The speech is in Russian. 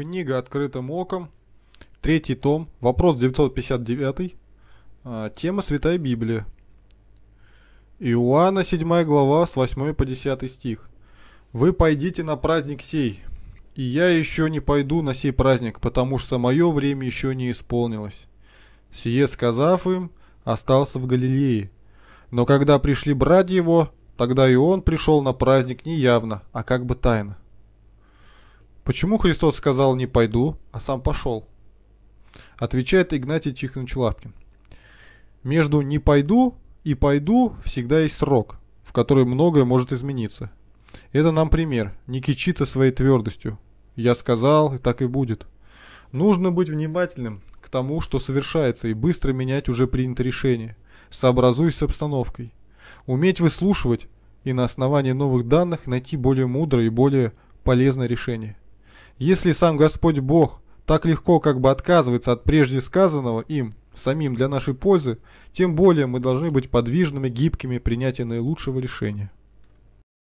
Книга «Открытым оком», третий том, вопрос 959, а, тема «Святая Библия». Иоанна 7 глава с 8 по 10 стих. «Вы пойдите на праздник сей, и я еще не пойду на сей праздник, потому что мое время еще не исполнилось». Сие сказав им, остался в Галилее. Но когда пришли брать его, тогда и он пришел на праздник не явно, а как бы тайно. Почему Христос сказал «не пойду», а сам пошел? Отвечает Игнатий Тихонович Лапкин. Между «не пойду» и «пойду» всегда есть срок, в который многое может измениться. Это нам пример. Не кичиться своей твердостью. Я сказал, и так и будет. Нужно быть внимательным к тому, что совершается, и быстро менять уже принятое решение, сообразуясь с обстановкой. Уметь выслушивать и на основании новых данных найти более мудрое и более полезное решение. Если сам Господь Бог так легко как бы отказывается от прежде сказанного им самим для нашей пользы, тем более мы должны быть подвижными, гибкими, принятия наилучшего решения.